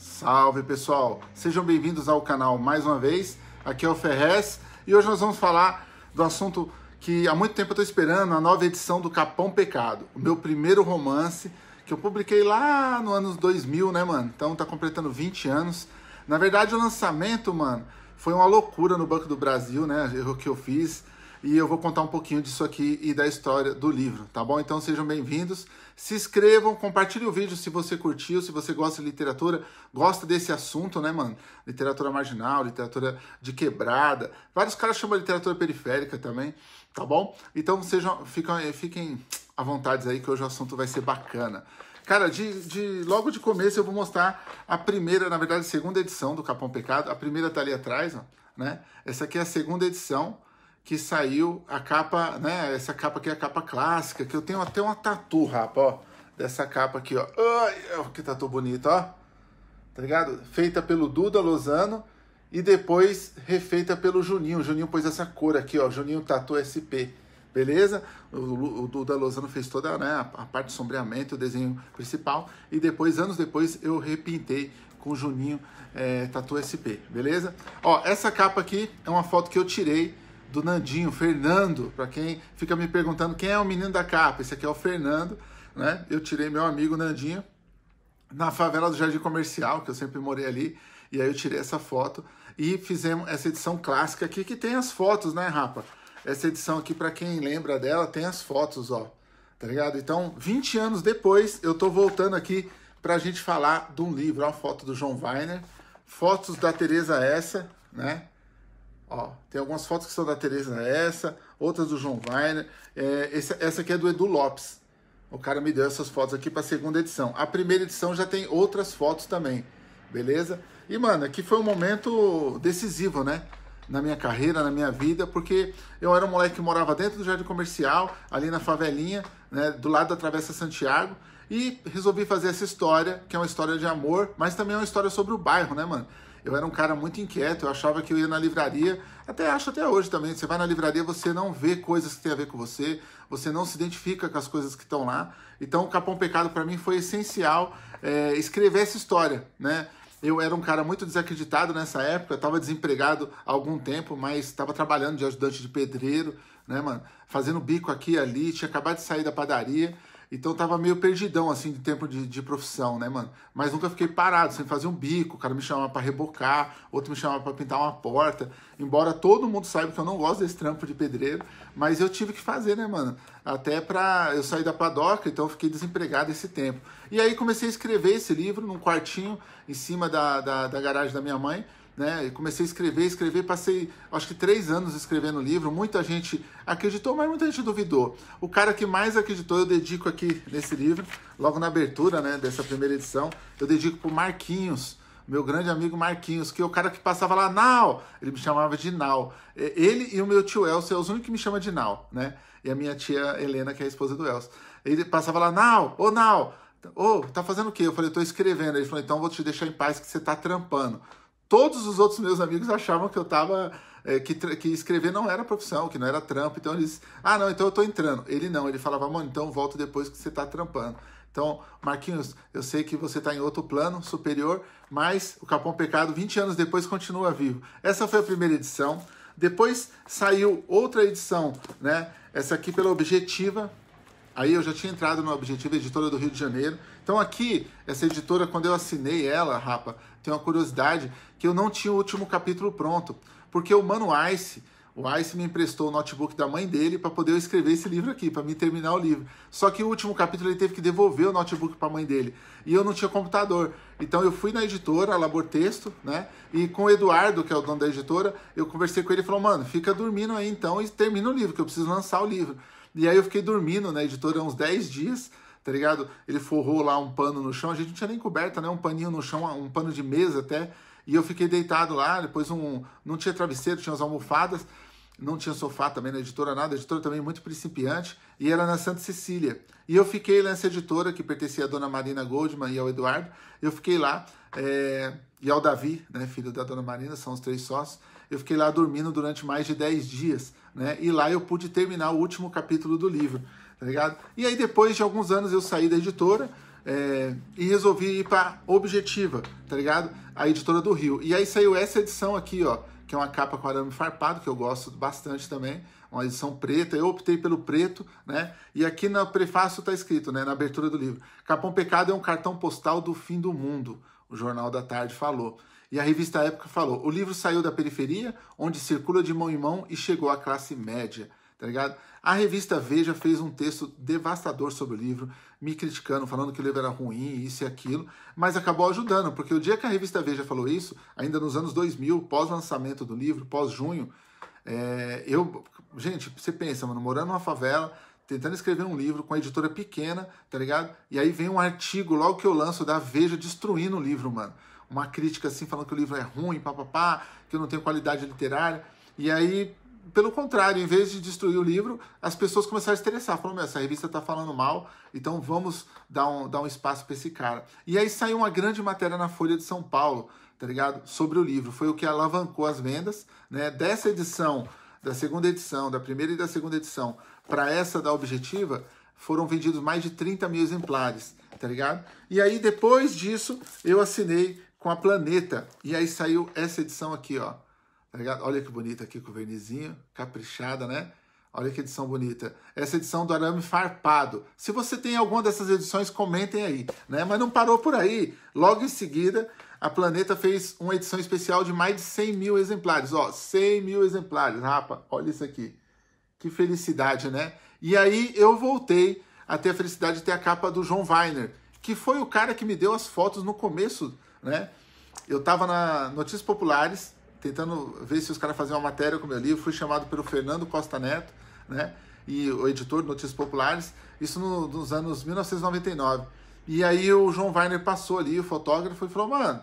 Salve pessoal, sejam bem-vindos ao canal mais uma vez. Aqui é o Ferrez e hoje nós vamos falar do assunto que há muito tempo eu estou esperando, a nova edição do Capão Pecado, o meu primeiro romance que eu publiquei lá no anos 2000, né, mano? Então tá completando 20 anos. Na verdade, o lançamento, mano, foi uma loucura no Banco do Brasil, né? Erro que eu fiz e eu vou contar um pouquinho disso aqui e da história do livro, tá bom? Então sejam bem-vindos, se inscrevam, compartilhe o vídeo se você curtiu, se você gosta de literatura, gosta desse assunto, né, mano? Literatura marginal, literatura de quebrada, vários caras chamam de literatura periférica também, tá bom? Então sejam, fiquem, eh, fiquem à vontade aí que hoje o assunto vai ser bacana. Cara, de, de, logo de começo eu vou mostrar a primeira, na verdade, segunda edição do Capão Pecado. A primeira tá ali atrás, ó, né? Essa aqui é a segunda edição que saiu a capa, né? Essa capa aqui é a capa clássica, que eu tenho até uma tatu, rapa, ó. Dessa capa aqui, ó. Ai, que tatu bonito ó. Tá ligado? Feita pelo Duda Lozano e depois refeita pelo Juninho. O Juninho pôs essa cor aqui, ó. Juninho Tatu SP. Beleza? O, o Duda Lozano fez toda né, a, a parte de sombreamento, o desenho principal. E depois, anos depois, eu repintei com o Juninho é, Tatu SP. Beleza? Ó, essa capa aqui é uma foto que eu tirei do Nandinho, Fernando, para quem fica me perguntando quem é o menino da capa, esse aqui é o Fernando, né? Eu tirei meu amigo Nandinho na favela do Jardim Comercial, que eu sempre morei ali, e aí eu tirei essa foto e fizemos essa edição clássica aqui que tem as fotos, né, rapa? Essa edição aqui para quem lembra dela tem as fotos, ó. Tá ligado? Então, 20 anos depois, eu tô voltando aqui pra gente falar de um livro, ó, a foto do João Weiner, fotos da Teresa essa, né? Ó, tem algumas fotos que são da Tereza essa, outras do João Weiner. É, essa, essa aqui é do Edu Lopes. O cara me deu essas fotos aqui para a segunda edição. A primeira edição já tem outras fotos também, beleza? E, mano, aqui foi um momento decisivo, né? Na minha carreira, na minha vida, porque eu era um moleque que morava dentro do Jardim Comercial, ali na favelinha, né, do lado da Travessa Santiago, e resolvi fazer essa história, que é uma história de amor, mas também é uma história sobre o bairro, né, mano? Eu era um cara muito inquieto, eu achava que eu ia na livraria, até acho até hoje também. Você vai na livraria, você não vê coisas que tem a ver com você, você não se identifica com as coisas que estão lá. Então, o Capão Pecado para mim foi essencial é, escrever essa história, né? Eu era um cara muito desacreditado nessa época, estava desempregado há algum tempo, mas estava trabalhando de ajudante de pedreiro, né, mano? Fazendo bico aqui e ali, tinha acabado de sair da padaria. Então tava meio perdidão, assim, de tempo de, de, profissão, né, mano? Mas nunca fiquei parado, sem fazer um bico. O cara me chamava pra rebocar, outro me chamava pra pintar uma porta. Embora todo mundo saiba que eu não gosto desse trampo de pedreiro, mas eu tive que fazer, né, mano? Até pra. Eu saí da padoca, então eu fiquei desempregado esse tempo. E aí comecei a escrever esse livro num quartinho em cima da, da, da garagem da minha mãe né? E comecei a escrever, escrever, passei acho que três anos escrevendo o livro. Muita gente acreditou, mas muita gente duvidou. O cara que mais acreditou, eu dedico aqui nesse livro, logo na abertura né, dessa primeira edição, eu dedico pro Marquinhos, meu grande amigo Marquinhos, que é o cara que passava lá, Nau! Ele me chamava de Nau. É, ele e o meu tio Elcio é os únicos que me chama de Nau, né? E a minha tia Helena, que é a esposa do Elcio. Ele passava lá, Nau! Ô, Nau! Ô, tá fazendo o quê? Eu falei, tô escrevendo. Ele falou, então vou te deixar em paz que você tá trampando todos os outros meus amigos achavam que eu tava. É, que, que escrever não era profissão, que não era trampo. Então eles. Ah, não, então eu tô entrando. Ele não, ele falava, mano, então volto depois que você tá trampando. Então, Marquinhos, eu sei que você está em outro plano superior, mas o Capão Pecado, 20 anos depois, continua vivo. Essa foi a primeira edição. Depois saiu outra edição, né? Essa aqui pela Objetiva, Aí eu já tinha entrado no Objetivo Editora do Rio de Janeiro. Então aqui, essa editora, quando eu assinei ela, rapa, tem uma curiosidade que eu não tinha o último capítulo pronto. Porque o Mano Ice, o Ice me emprestou o notebook da mãe dele para poder eu escrever esse livro aqui, para me terminar o livro. Só que o último capítulo ele teve que devolver o notebook para a mãe dele. E eu não tinha computador. Então eu fui na editora, a Labor Texto, né? E com o Eduardo, que é o dono da editora, eu conversei com ele e falou: "Mano, fica dormindo aí então e termina o livro, que eu preciso lançar o livro". E aí eu fiquei dormindo na né, editora uns 10 dias, tá ligado? Ele forrou lá um pano no chão, a gente não tinha nem coberta, né? Um paninho no chão, um pano de mesa até. E eu fiquei deitado lá, depois um. Não tinha travesseiro, tinha as almofadas, não tinha sofá também na editora, nada, a editora também muito principiante, e era na Santa Cecília. E eu fiquei nessa editora, que pertencia à dona Marina Goldman e ao Eduardo, eu fiquei lá, é, e ao Davi, né, filho da dona Marina, são os três sócios, eu fiquei lá dormindo durante mais de 10 dias né? E lá eu pude terminar o último capítulo do livro, tá ligado? E aí depois de alguns anos eu saí da editora é, e resolvi ir para Objetiva, tá ligado? A editora do Rio. E aí saiu essa edição aqui, ó, que é uma capa com arame farpado, que eu gosto bastante também, uma edição preta, eu optei pelo preto, né? E aqui no prefácio está escrito, né, na abertura do livro, Capão Pecado é um cartão postal do fim do mundo, o Jornal da Tarde falou. E a revista Época falou: o livro saiu da periferia, onde circula de mão em mão e chegou à classe média. Tá ligado? A revista Veja fez um texto devastador sobre o livro, me criticando, falando que o livro era ruim, isso e aquilo, mas acabou ajudando, porque o dia que a revista Veja falou isso, ainda nos anos 2000, pós-lançamento do livro, pós-junho, é, eu. Gente, você pensa, mano, morando numa favela, tentando escrever um livro com a editora pequena, tá ligado? E aí vem um artigo logo que eu lanço da Veja destruindo o livro, mano uma crítica assim, falando que o livro é ruim, papapá, que não tem qualidade literária. E aí, pelo contrário, em vez de destruir o livro, as pessoas começaram a interessar. Falaram, essa revista está falando mal, então vamos dar um, dar um espaço para esse cara. E aí saiu uma grande matéria na Folha de São Paulo, tá ligado? Sobre o livro. Foi o que alavancou as vendas, né? Dessa edição, da segunda edição, da primeira e da segunda edição, para essa da Objetiva, foram vendidos mais de 30 mil exemplares, tá ligado? E aí, depois disso, eu assinei com a Planeta. E aí saiu essa edição aqui, ó. Tá ligado? Olha que bonita aqui com o vernizinho, caprichada, né? Olha que edição bonita. Essa edição do arame farpado. Se você tem alguma dessas edições, comentem aí, né? Mas não parou por aí. Logo em seguida, a Planeta fez uma edição especial de mais de 100 mil exemplares. Ó, 100 mil exemplares, rapa. Olha isso aqui. Que felicidade, né? E aí eu voltei a ter a felicidade de ter a capa do João Weiner, que foi o cara que me deu as fotos no começo né? Eu estava na Notícias Populares, tentando ver se os caras faziam uma matéria com o meu livro, fui chamado pelo Fernando Costa Neto, né? E o editor de Notícias Populares, isso no, nos anos 1999. E aí o João Weiner passou ali, o fotógrafo, e falou, mano,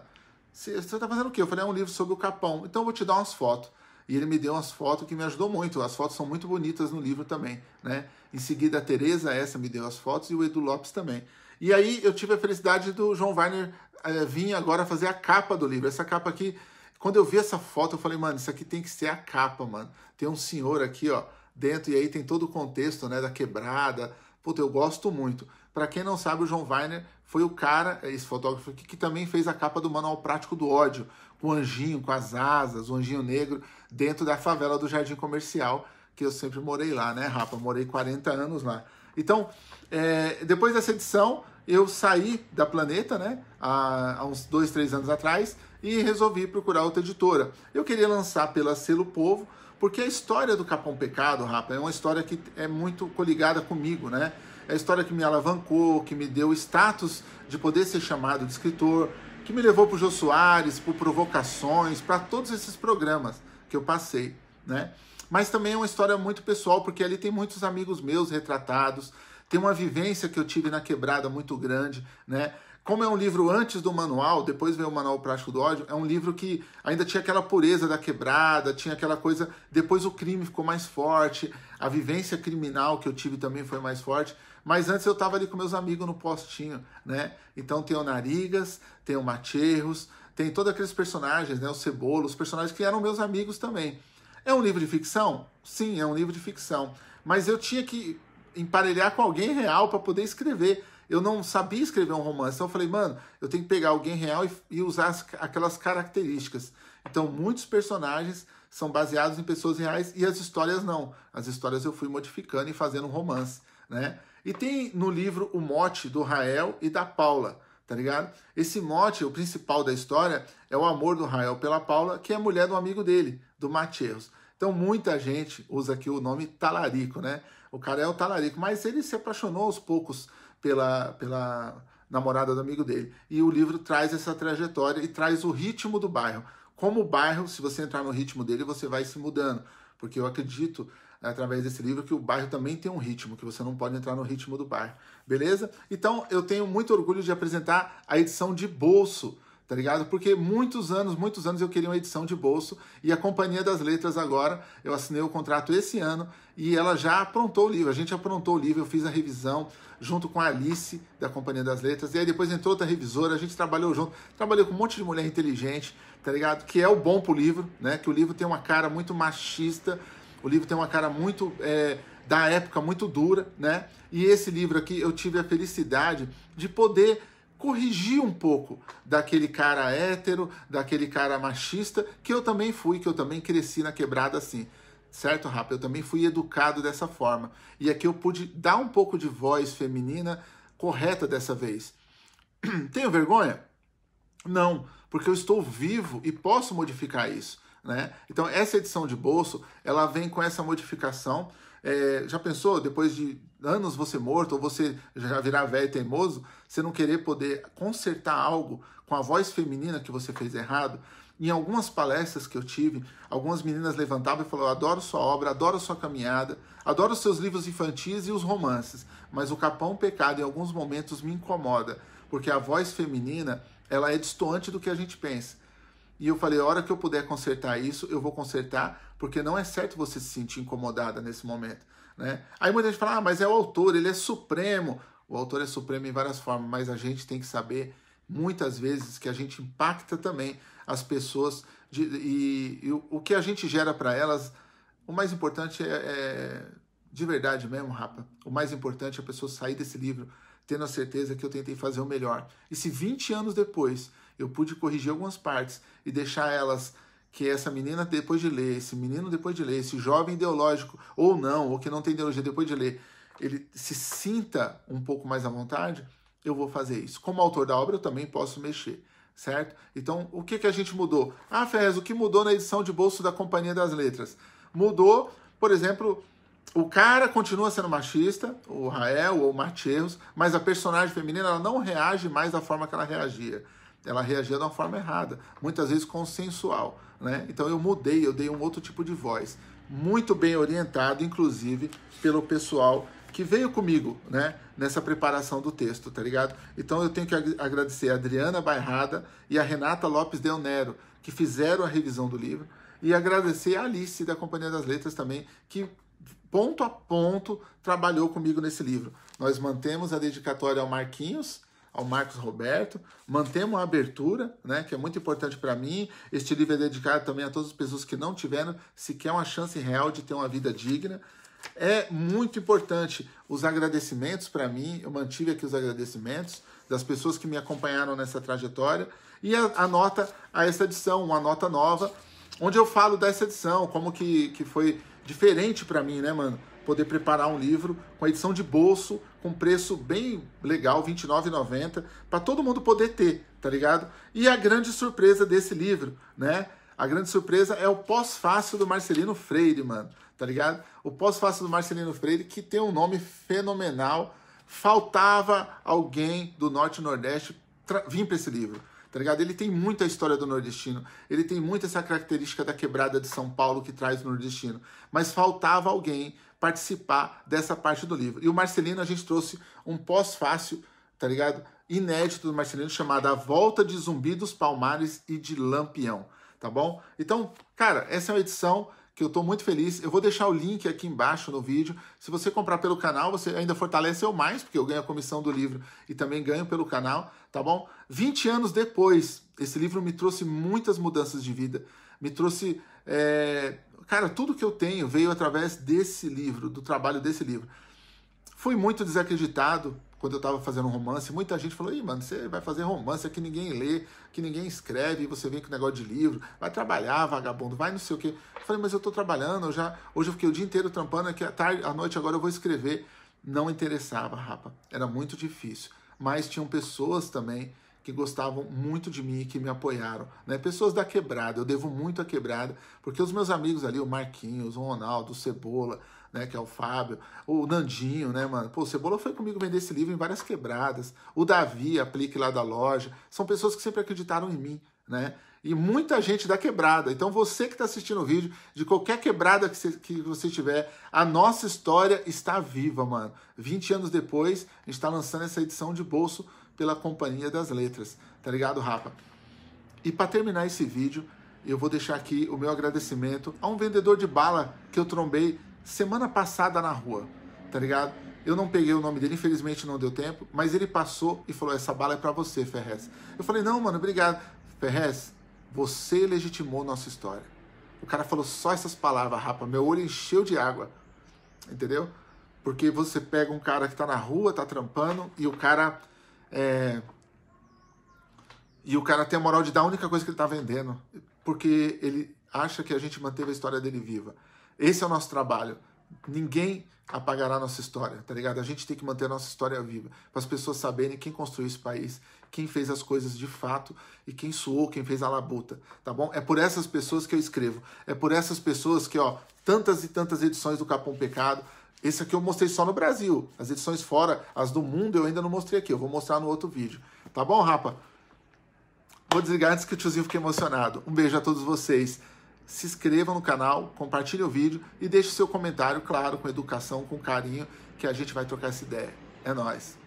você está fazendo o quê? Eu falei, é um livro sobre o Capão, então eu vou te dar umas fotos. E ele me deu umas fotos que me ajudou muito. As fotos são muito bonitas no livro também, né? Em seguida, a Tereza, essa, me deu as fotos e o Edu Lopes também. E aí eu tive a felicidade do João Weiner é, vir agora fazer a capa do livro. Essa capa aqui, quando eu vi essa foto, eu falei, mano, isso aqui tem que ser a capa, mano. Tem um senhor aqui, ó, dentro, e aí tem todo o contexto, né, da quebrada. Puta, eu gosto muito. Para quem não sabe, o João Weiner foi o cara, é esse fotógrafo aqui, que também fez a capa do Manual Prático do Ódio, com o anjinho, com as asas, o anjinho negro, dentro da favela do Jardim Comercial, que eu sempre morei lá, né, Rapa? Morei 40 anos lá. Então, é, depois dessa edição, eu saí da Planeta, né? Há, há, uns dois, três anos atrás, e resolvi procurar outra editora. Eu queria lançar pela Selo Povo, porque a história do Capão Pecado, Rapa, é uma história que é muito coligada comigo, né? É a história que me alavancou, que me deu status de poder ser chamado de escritor, que me levou para o Jô Soares, por provocações, para todos esses programas que eu passei, né? Mas também é uma história muito pessoal, porque ali tem muitos amigos meus retratados, tem uma vivência que eu tive na quebrada muito grande, né? Como é um livro antes do manual, depois veio o Manual Prático do Ódio, é um livro que ainda tinha aquela pureza da quebrada, tinha aquela coisa. Depois o crime ficou mais forte, a vivência criminal que eu tive também foi mais forte. Mas antes eu estava ali com meus amigos no postinho, né? Então tem o Narigas, tem o Materros, tem todos aqueles personagens, né? O Cebolo, os personagens que eram meus amigos também. É um livro de ficção? Sim, é um livro de ficção. Mas eu tinha que emparelhar com alguém real para poder escrever. Eu não sabia escrever um romance. Então eu falei, mano, eu tenho que pegar alguém real e, e usar as, aquelas características. Então muitos personagens são baseados em pessoas reais e as histórias não. As histórias eu fui modificando e fazendo um romance, né? E tem no livro o mote do Rael e da Paula tá ligado? Esse mote, o principal da história, é o amor do Rael pela Paula, que é mulher do amigo dele, do Matheus. Então muita gente usa aqui o nome talarico, né? O cara é o talarico, mas ele se apaixonou aos poucos pela, pela namorada do amigo dele. E o livro traz essa trajetória e traz o ritmo do bairro como o bairro, se você entrar no ritmo dele, você vai se mudando. Porque eu acredito, através desse livro, que o bairro também tem um ritmo, que você não pode entrar no ritmo do bairro. Beleza? Então, eu tenho muito orgulho de apresentar a edição de bolso tá ligado? Porque muitos anos, muitos anos eu queria uma edição de bolso e a Companhia das Letras agora, eu assinei o contrato esse ano e ela já aprontou o livro. A gente aprontou o livro, eu fiz a revisão junto com a Alice da Companhia das Letras e aí depois entrou outra revisora, a gente trabalhou junto, trabalhei com um monte de mulher inteligente, tá ligado? Que é o bom pro livro, né? Que o livro tem uma cara muito machista, o livro tem uma cara muito é, da época muito dura, né? E esse livro aqui eu tive a felicidade de poder corrigir um pouco daquele cara hétero, daquele cara machista, que eu também fui, que eu também cresci na quebrada assim. Certo, Rafa? Eu também fui educado dessa forma. E aqui eu pude dar um pouco de voz feminina correta dessa vez. Tenho vergonha? Não, porque eu estou vivo e posso modificar isso. Né? Então essa edição de bolso ela vem com essa modificação. É, já pensou depois de anos você morto ou você já virar velho e teimoso, você não querer poder consertar algo com a voz feminina que você fez errado? Em algumas palestras que eu tive, algumas meninas levantavam e falavam: adoro sua obra, adoro sua caminhada, adoro seus livros infantis e os romances, mas o Capão Pecado em alguns momentos me incomoda, porque a voz feminina ela é distante do que a gente pensa. E eu falei, a hora que eu puder consertar isso, eu vou consertar, porque não é certo você se sentir incomodada nesse momento. Né? Aí muita gente fala, ah, mas é o autor, ele é supremo. O autor é supremo em várias formas, mas a gente tem que saber muitas vezes que a gente impacta também as pessoas de, e, e, o que a gente gera para elas. O mais importante é, é de verdade mesmo, rapa. O mais importante é a pessoa sair desse livro tendo a certeza que eu tentei fazer o melhor. E se 20 anos depois eu pude corrigir algumas partes e deixar elas que essa menina depois de ler, esse menino depois de ler, esse jovem ideológico ou não, ou que não tem ideologia depois de ler, ele se sinta um pouco mais à vontade, eu vou fazer isso. Como autor da obra, eu também posso mexer, certo? Então, o que, que a gente mudou? Ah, Ferrez, o que mudou na edição de bolso da Companhia das Letras? Mudou, por exemplo, o cara continua sendo machista, o Rael ou o Matheus, mas a personagem feminina ela não reage mais da forma que ela reagia. Ela reagia de uma forma errada, muitas vezes consensual. Né? Então eu mudei, eu dei um outro tipo de voz. Muito bem orientado, inclusive, pelo pessoal que veio comigo né? nessa preparação do texto, tá ligado? Então eu tenho que agradecer a Adriana Bairrada e a Renata Lopes Del Nero, que fizeram a revisão do livro, e agradecer a Alice da Companhia das Letras também, que ponto a ponto, trabalhou comigo nesse livro. Nós mantemos a dedicatória ao Marquinhos, ao Marcos Roberto, mantemos a abertura, né, que é muito importante para mim. Este livro é dedicado também a todas as pessoas que não tiveram sequer uma chance real de ter uma vida digna. É muito importante os agradecimentos para mim, eu mantive aqui os agradecimentos das pessoas que me acompanharam nessa trajetória e a, a nota a essa edição, uma nota nova, onde eu falo dessa edição, como que, que foi diferente para mim, né, mano? Poder preparar um livro com edição de bolso, com preço bem legal, R$29,90, para todo mundo poder ter, tá ligado? E a grande surpresa desse livro, né? A grande surpresa é o pós-fácil do Marcelino Freire, mano, tá ligado? O pós-fácil do Marcelino Freire, que tem um nome fenomenal. Faltava alguém do Norte e Nordeste vir para esse livro tá ligado? Ele tem muita história do nordestino, ele tem muita essa característica da quebrada de São Paulo que traz o nordestino, mas faltava alguém participar dessa parte do livro. E o Marcelino, a gente trouxe um pós-fácil, tá ligado? Inédito do Marcelino, chamado A Volta de Zumbi dos Palmares e de Lampião, tá bom? Então, cara, essa é uma edição que eu estou muito feliz. Eu vou deixar o link aqui embaixo no vídeo. Se você comprar pelo canal, você ainda fortaleceu mais, porque eu ganho a comissão do livro e também ganho pelo canal, tá bom? 20 anos depois, esse livro me trouxe muitas mudanças de vida, me trouxe. É... Cara, tudo que eu tenho veio através desse livro, do trabalho desse livro. Fui muito desacreditado, quando eu estava fazendo romance, muita gente falou: Ih, mano, você vai fazer romance que ninguém lê, que ninguém escreve, você vem com negócio de livro, vai trabalhar, vagabundo, vai não sei o quê. Eu falei, mas eu estou trabalhando, eu já, hoje eu fiquei o dia inteiro trampando, aqui à tarde, à noite agora eu vou escrever. Não interessava, rapa, era muito difícil. Mas tinham pessoas também que gostavam muito de mim e que me apoiaram. Né? Pessoas da quebrada, eu devo muito à quebrada, porque os meus amigos ali, o Marquinhos, o Ronaldo, o Cebola, né, que é o Fábio, o Nandinho, né, mano? Pô, o Cebola foi comigo vender esse livro em várias quebradas. O Davi, aplique lá da loja. São pessoas que sempre acreditaram em mim, né? E muita gente da quebrada. Então, você que está assistindo o vídeo, de qualquer quebrada que que você tiver, a nossa história está viva, mano. 20 anos depois, a gente está lançando essa edição de bolso pela Companhia das Letras. Tá ligado, Rafa? E para terminar esse vídeo, eu vou deixar aqui o meu agradecimento a um vendedor de bala que eu trombei semana passada na rua, tá ligado? Eu não peguei o nome dele, infelizmente não deu tempo, mas ele passou e falou: Essa bala é para você, Ferrez. Eu falei: Não, mano, obrigado. Ferrez, você legitimou nossa história. O cara falou só essas palavras, rapa. Meu olho encheu de água, entendeu? Porque você pega um cara que tá na rua, tá trampando, e o cara. É... E o cara tem a moral de dar a única coisa que ele tá vendendo. Porque ele acha que a gente manteve a história dele viva. Esse é o nosso trabalho. Ninguém apagará nossa história, tá ligado? A gente tem que manter a nossa história viva, para as pessoas saberem quem construiu esse país, quem fez as coisas de fato e quem suou, quem fez a labuta, tá bom? É por essas pessoas que eu escrevo. É por essas pessoas que, ó, tantas e tantas edições do Capão Pecado, esse aqui eu mostrei só no Brasil. As edições fora, as do mundo, eu ainda não mostrei aqui. Eu vou mostrar no outro vídeo. Tá bom, rapa? Vou desligar antes que o tiozinho fique emocionado. Um beijo a todos vocês se inscreva no canal, compartilhe o vídeo e deixe seu comentário, claro, com educação, com carinho, que a gente vai trocar essa ideia. É nós.